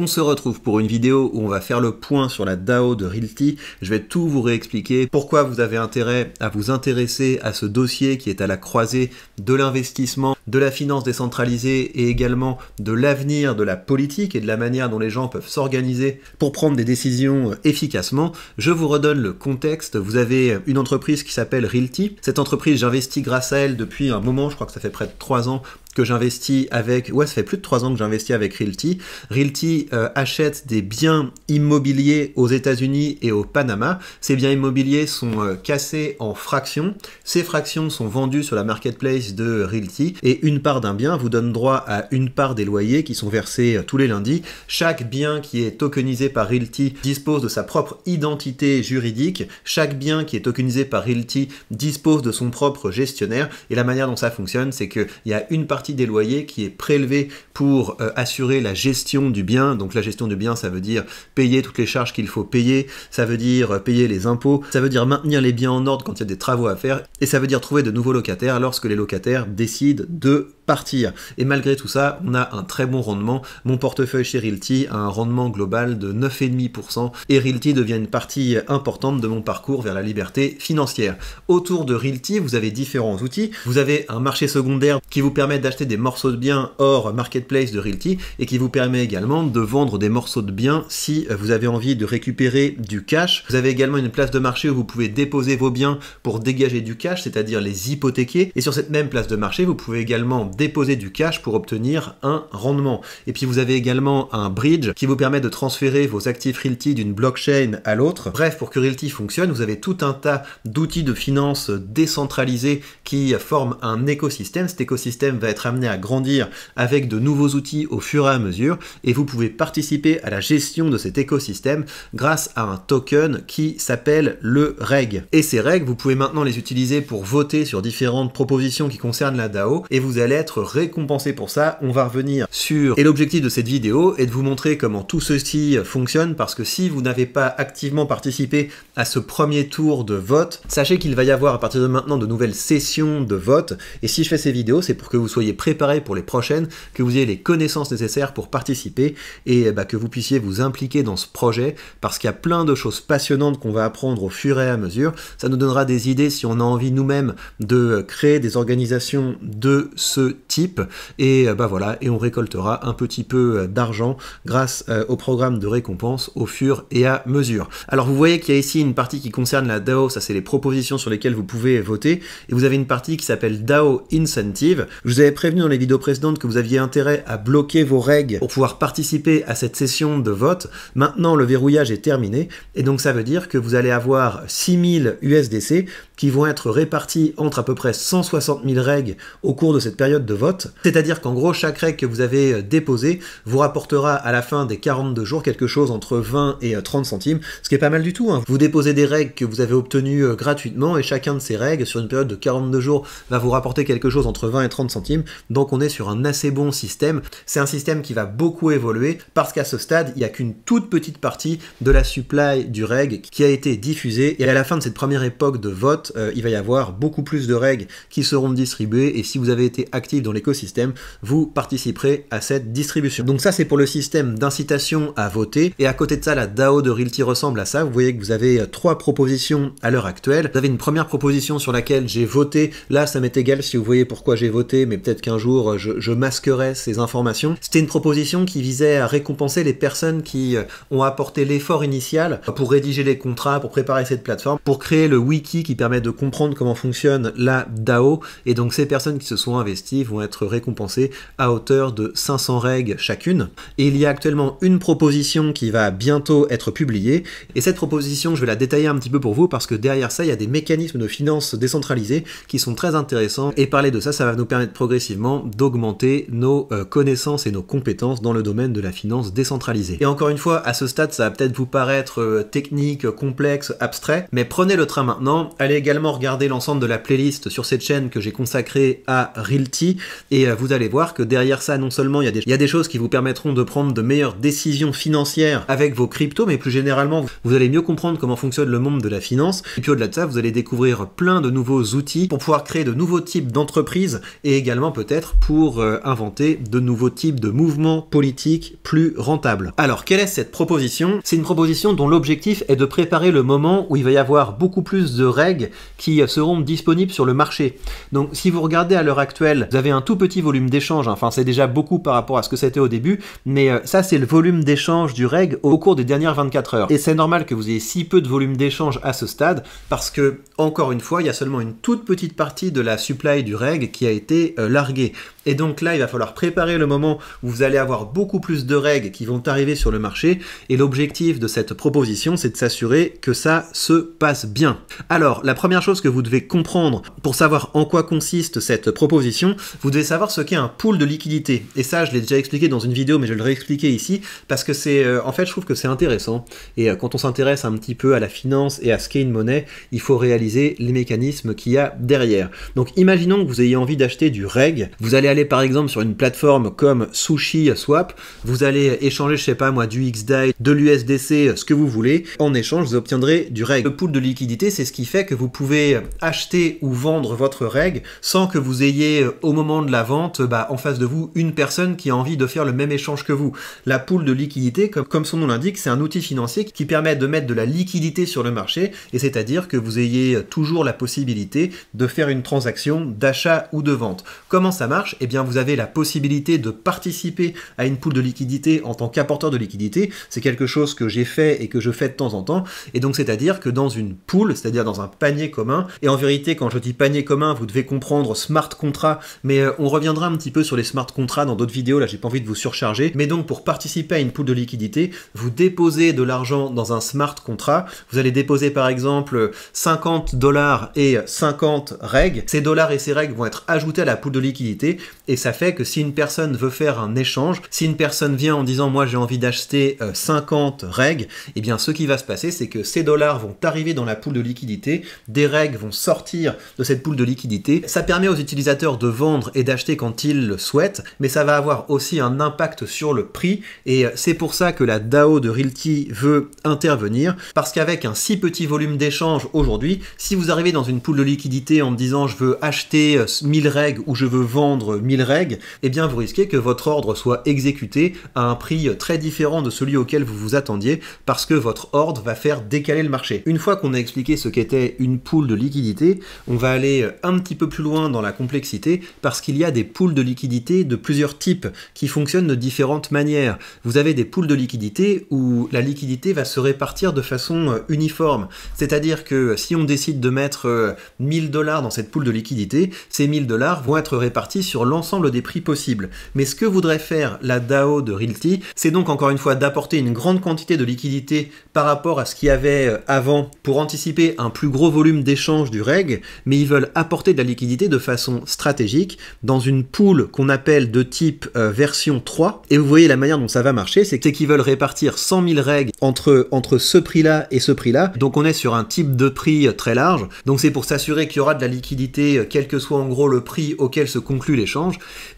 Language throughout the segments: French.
On se retrouve pour une vidéo où on va faire le point sur la DAO de Realty. Je vais tout vous réexpliquer pourquoi vous avez intérêt à vous intéresser à ce dossier qui est à la croisée de l'investissement, de la finance décentralisée et également de l'avenir de la politique et de la manière dont les gens peuvent s'organiser pour prendre des décisions efficacement. Je vous redonne le contexte. Vous avez une entreprise qui s'appelle Realty. Cette entreprise, j'investis grâce à elle depuis un moment, je crois que ça fait près de 3 ans j'investis avec, ouais, ça fait plus de trois ans que j'investis avec Realty. Realty euh, achète des biens immobiliers aux États-Unis et au Panama. Ces biens immobiliers sont euh, cassés en fractions. Ces fractions sont vendues sur la marketplace de Realty et une part d'un bien vous donne droit à une part des loyers qui sont versés euh, tous les lundis. Chaque bien qui est tokenisé par Realty dispose de sa propre identité juridique. Chaque bien qui est tokenisé par Realty dispose de son propre gestionnaire. Et la manière dont ça fonctionne, c'est qu'il y a une partie des loyers qui est prélevé pour euh, assurer la gestion du bien. Donc la gestion du bien, ça veut dire payer toutes les charges qu'il faut payer, ça veut dire euh, payer les impôts, ça veut dire maintenir les biens en ordre quand il y a des travaux à faire, et ça veut dire trouver de nouveaux locataires lorsque les locataires décident de partir. Et malgré tout ça, on a un très bon rendement. Mon portefeuille chez Realty a un rendement global de 9,5% et Realty devient une partie importante de mon parcours vers la liberté financière. Autour de Realty, vous avez différents outils. Vous avez un marché secondaire qui vous permet d'acheter des morceaux de biens hors marketplace de Realty et qui vous permet également de vendre des morceaux de biens si vous avez envie de récupérer du cash. Vous avez également une place de marché où vous pouvez déposer vos biens pour dégager du cash, c'est-à-dire les hypothéquer. Et sur cette même place de marché, vous pouvez également déposer du cash pour obtenir un rendement. Et puis vous avez également un bridge qui vous permet de transférer vos actifs Realty d'une blockchain à l'autre. Bref, pour que Realty fonctionne, vous avez tout un tas d'outils de finance décentralisés qui forment un écosystème. Cet écosystème va être amené à grandir avec de nouveaux outils au fur et à mesure et vous pouvez participer à la gestion de cet écosystème grâce à un token qui s'appelle le REG. Et ces REG vous pouvez maintenant les utiliser pour voter sur différentes propositions qui concernent la DAO et vous allez être récompensé pour ça. On va revenir sur et l'objectif de cette vidéo est de vous montrer comment tout ceci fonctionne parce que si vous n'avez pas activement participé à ce premier tour de vote, sachez qu'il va y avoir à partir de maintenant de nouvelles sessions de vote et si je fais ces vidéos, c'est pour que vous soyez préparé pour les prochaines, que vous ayez les connaissances nécessaires pour participer et eh ben, que vous puissiez vous impliquer dans ce projet parce qu'il y a plein de choses passionnantes qu'on va apprendre au fur et à mesure. Ça nous donnera des idées si on a envie nous-mêmes de créer des organisations de ce type. Et euh, bah voilà, et on récoltera un petit peu euh, d'argent grâce euh, au programme de récompense au fur et à mesure. Alors vous voyez qu'il y a ici une partie qui concerne la DAO, ça c'est les propositions sur lesquelles vous pouvez voter, et vous avez une partie qui s'appelle DAO Incentive. Je vous avais prévenu dans les vidéos précédentes que vous aviez intérêt à bloquer vos règles pour pouvoir participer à cette session de vote. Maintenant le verrouillage est terminé, et donc ça veut dire que vous allez avoir 6000 USDC qui vont être répartis entre à peu près 160 000 règles au cours de cette période de vote. C'est-à-dire qu'en gros, chaque règle que vous avez euh, déposé vous rapportera à la fin des 42 jours quelque chose entre 20 et 30 euh, centimes, ce qui est pas mal du tout. Hein. Vous déposez des règles que vous avez obtenues euh, gratuitement et chacun de ces règles, sur une période de 42 jours, va vous rapporter quelque chose entre 20 et 30 centimes. Donc on est sur un assez bon système. C'est un système qui va beaucoup évoluer parce qu'à ce stade, il n'y a qu'une toute petite partie de la supply du règle qui a été diffusée. Et à la fin de cette première époque de vote, il va y avoir beaucoup plus de règles qui seront distribuées. Et si vous avez été actif dans l'écosystème, vous participerez à cette distribution. Donc ça c'est pour le système d'incitation à voter et à côté de ça la DAO de Realty ressemble à ça. Vous voyez que vous avez euh, trois propositions à l'heure actuelle. Vous avez une première proposition sur laquelle j'ai voté. Là ça m'est égal si vous voyez pourquoi j'ai voté mais peut-être qu'un jour euh, je, je, masquerai ces informations. C'était une proposition qui visait à récompenser les personnes qui euh, ont apporté l'effort initial pour rédiger les contrats, pour préparer cette plateforme, pour créer le wiki qui permet de comprendre comment fonctionne la DAO et donc ces personnes qui se sont investies vont être récompensés à hauteur de 500 règles chacune. Et il y a actuellement une proposition qui va bientôt être publiée, et cette proposition, je vais la détailler un petit peu pour vous, parce que derrière ça, il y a des mécanismes de finance décentralisés qui sont très intéressants, et parler de ça, ça va nous permettre progressivement d'augmenter nos euh, connaissances et nos compétences dans le domaine de la finance décentralisée. Et encore une fois, à ce stade, ça va peut-être vous paraître euh, technique, complexe, abstrait, mais prenez le train maintenant, allez également regarder l'ensemble de la playlist sur cette chaîne que j'ai consacrée à Realty, et euh, vous allez voir que derrière ça, non seulement il y, a des, y a des choses qui vous permettront de prendre de meilleures décisions financières avec vos cryptos, mais plus généralement, vous allez mieux comprendre comment fonctionne le monde de la finance. Et puis au-delà de ça, vous allez découvrir plein de nouveaux outils pour pouvoir créer de nouveaux types d'entreprises et également peut-être pour euh, inventer de nouveaux types de mouvements politiques plus rentables. Alors, quelle est cette proposition C'est une proposition dont l'objectif est de préparer le moment où il va y avoir beaucoup plus de règles qui euh, seront disponibles sur le marché. Donc, si vous regardez à l'heure actuelle, vous avez un tout petit volume d'échange, hein. enfin c'est déjà beaucoup par rapport à ce que c'était au début, mais euh, ça c'est le volume d'échange du reg au cours des dernières 24 heures. Et c'est normal que vous ayez si peu de volume d'échange à ce stade, parce que, encore une fois, il y a seulement une toute petite partie de la supply du reg qui a été euh, larguée. Et donc là, il va falloir préparer le moment où vous allez avoir beaucoup plus de règles qui vont arriver sur le marché. Et l'objectif de cette proposition, c'est de s'assurer que ça se passe bien. Alors, la première chose que vous devez comprendre pour savoir en quoi consiste cette proposition, vous devez savoir ce qu'est un pool de liquidité. Et ça, je l'ai déjà expliqué dans une vidéo, mais je vais le réexpliquer ici parce que c'est, euh, en fait, je trouve que c'est intéressant. Et euh, quand on s'intéresse un petit peu à la finance et à ce qu'est une monnaie, il faut réaliser les mécanismes qu'il y a derrière. Donc, imaginons que vous ayez envie d'acheter du reg, vous allez aller par exemple sur une plateforme comme Sushi Swap, vous allez échanger, je sais pas moi, du XDAI, de l'USDC, ce que vous voulez. En échange, vous obtiendrez du REG. Le pool de liquidité, c'est ce qui fait que vous pouvez acheter ou vendre votre REG sans que vous ayez euh, au moment de la vente bah, en face de vous une personne qui a envie de faire le même échange que vous. La pool de liquidité, comme, son nom l'indique, c'est un outil financier qui permet de mettre de la liquidité sur le marché, et c'est-à-dire que vous ayez euh, toujours la possibilité de faire une transaction d'achat ou de vente. Comment ça marche eh eh bien vous avez la possibilité de participer à une poule de liquidité en tant qu'apporteur de liquidité. C'est quelque chose que j'ai fait et que je fais de temps en temps. Et donc c'est-à-dire que dans une poule, c'est-à-dire dans un panier commun, et en vérité quand je dis panier commun, vous devez comprendre smart contrat mais euh, on reviendra un petit peu sur les smart contrats dans d'autres vidéos, là j'ai pas envie de vous surcharger. Mais donc pour participer à une poule de liquidité, vous déposez de l'argent dans un smart contrat, vous allez déposer par exemple 50 dollars et 50 règles. Ces dollars et ces règles vont être ajoutés à la poule de liquidité et ça fait que si une personne veut faire un échange, si une personne vient en disant moi j'ai envie d'acheter 50 euh, règles, et eh bien ce qui va se passer c'est que ces dollars vont arriver dans la poule de liquidité, des règles vont sortir de cette poule de liquidité. Ça permet aux utilisateurs de vendre et d'acheter quand ils le souhaitent, mais ça va avoir aussi un impact sur le prix et euh, c'est pour ça que la DAO de Realty veut intervenir parce qu'avec un si petit volume d'échange aujourd'hui, si vous arrivez dans une poule de liquidité en me disant je veux acheter 1000 euh, règles ou je veux vendre 1000 règles, eh bien vous risquez que votre ordre soit exécuté à un prix très différent de celui auquel vous vous attendiez parce que votre ordre va faire décaler le marché. Une fois qu'on a expliqué ce qu'était une poule de liquidité, on va aller un petit peu plus loin dans la complexité parce qu'il y a des poules de liquidité de plusieurs types qui fonctionnent de différentes manières. Vous avez des poules de liquidité où la liquidité va se répartir de façon euh, uniforme. C'est-à-dire que si on décide de mettre 1000 euh, dollars dans cette poule de liquidité, ces 1000 dollars vont être répartis sur l'ensemble des prix possibles. Mais ce que voudrait faire la DAO de Realty, c'est donc encore une fois d'apporter une grande quantité de liquidité par rapport à ce qu'il y avait euh, avant pour anticiper un plus gros volume d'échange du REG, mais ils veulent apporter de la liquidité de façon stratégique dans une poule qu'on appelle de type euh, version 3. Et vous voyez la manière dont ça va marcher, c'est qu'ils veulent répartir 100 000 REG entre, entre ce prix-là et ce prix-là. Donc on est sur un type de prix euh, très large. Donc c'est pour s'assurer qu'il y aura de la liquidité, quel que soit en gros le prix auquel se conclut l'échange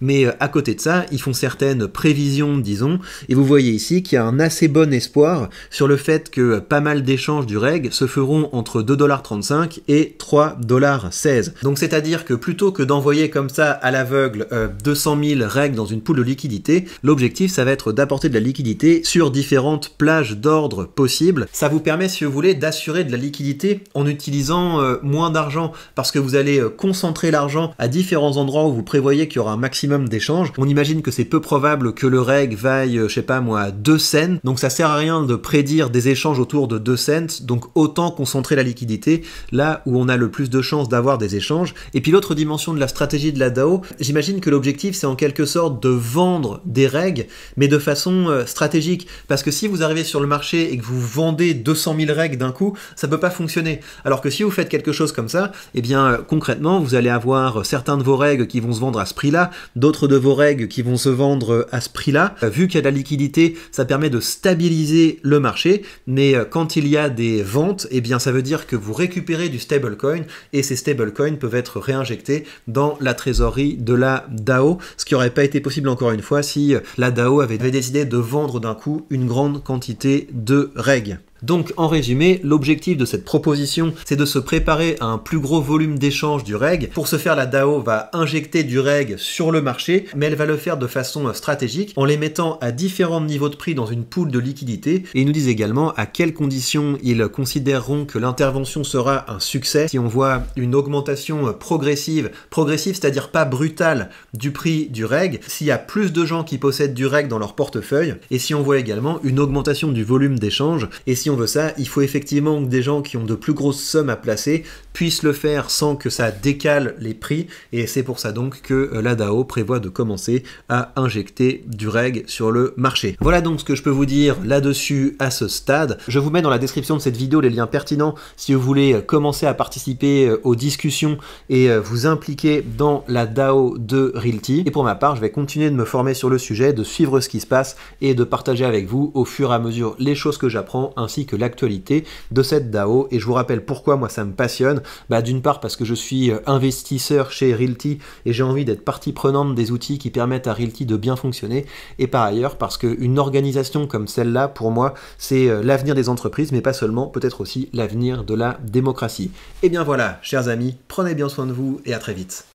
mais euh, à côté de ça, ils font certaines prévisions, disons, et vous voyez ici qu'il y a un assez bon espoir sur le fait que euh, pas mal d'échanges du REG se feront entre 2,35$ et 3,16$. Donc c'est-à-dire que plutôt que d'envoyer comme ça à l'aveugle 200 000 REG dans une poule de liquidité, l'objectif ça va être d'apporter de la liquidité sur différentes plages d'ordre possibles. Ça vous permet, si vous voulez, d'assurer de la liquidité en utilisant euh, moins d'argent parce que vous allez concentrer l'argent à différents endroits où vous prévoyez qu'il y aura un maximum d'échanges. On imagine que c'est peu probable que le reg vaille, euh, je sais pas moi, 2 cents, donc ça sert à rien de prédire des échanges autour de 2 cents, donc autant concentrer la liquidité là où on a le plus de chances d'avoir des échanges. Et puis l'autre dimension de la stratégie de la DAO, j'imagine que l'objectif c'est en quelque sorte de vendre des règles, mais de façon euh, stratégique, parce que si vous arrivez sur le marché et que vous vendez 200 000 règles d'un coup, ça peut pas fonctionner. Alors que si vous faites quelque chose comme ça, et eh bien euh, concrètement vous allez avoir certains de vos règles qui vont se vendre à ce là d'autres de vos règles qui vont se vendre euh, à ce prix-là. Euh, vu qu'il y a de la liquidité, ça permet de stabiliser le marché, mais euh, quand il y a des ventes, eh bien ça veut dire que vous récupérez du stablecoin et ces stablecoins peuvent être réinjectés dans la trésorerie de la DAO, ce qui n'aurait pas été possible encore une fois si la DAO avait décidé de vendre d'un coup une grande quantité de règles. Donc en résumé, l'objectif de cette proposition, c'est de se préparer à un plus gros volume d'échange du reg. Pour ce faire, la DAO va injecter du reg sur le marché, mais elle va le faire de façon stratégique en les mettant à différents niveaux de prix dans une poule de liquidités. Et ils nous disent également à quelles conditions ils considéreront que l'intervention sera un succès. Si on voit une augmentation progressive, progressive c'est-à-dire pas brutale du prix du reg, s'il y a plus de gens qui possèdent du reg dans leur portefeuille, et si on voit également une augmentation du volume d'échange, et si veut ça, il faut effectivement que des gens qui ont de plus grosses sommes à placer puissent le faire sans que ça décale les prix. Et c'est pour ça donc que euh, la DAO prévoit de commencer à injecter du reg sur le marché. Voilà donc ce que je peux vous dire là-dessus à ce stade. Je vous mets dans la description de cette vidéo les liens pertinents si vous voulez commencer à participer euh, aux discussions et euh, vous impliquer dans la DAO de Realty. Et pour ma part, je vais continuer de me former sur le sujet, de suivre ce qui se passe et de partager avec vous au fur et à mesure les choses que j'apprends ainsi que l'actualité de cette DAO. Et je vous rappelle pourquoi moi ça me passionne. Bah, d'une part parce que je suis euh, investisseur chez Realty et j'ai envie d'être partie prenante des outils qui permettent à Realty de bien fonctionner. Et par ailleurs parce qu'une organisation comme celle-là, pour moi, c'est euh, l'avenir des entreprises, mais pas seulement, peut-être aussi l'avenir de la démocratie. Et eh bien voilà, chers amis, prenez bien soin de vous et à très vite.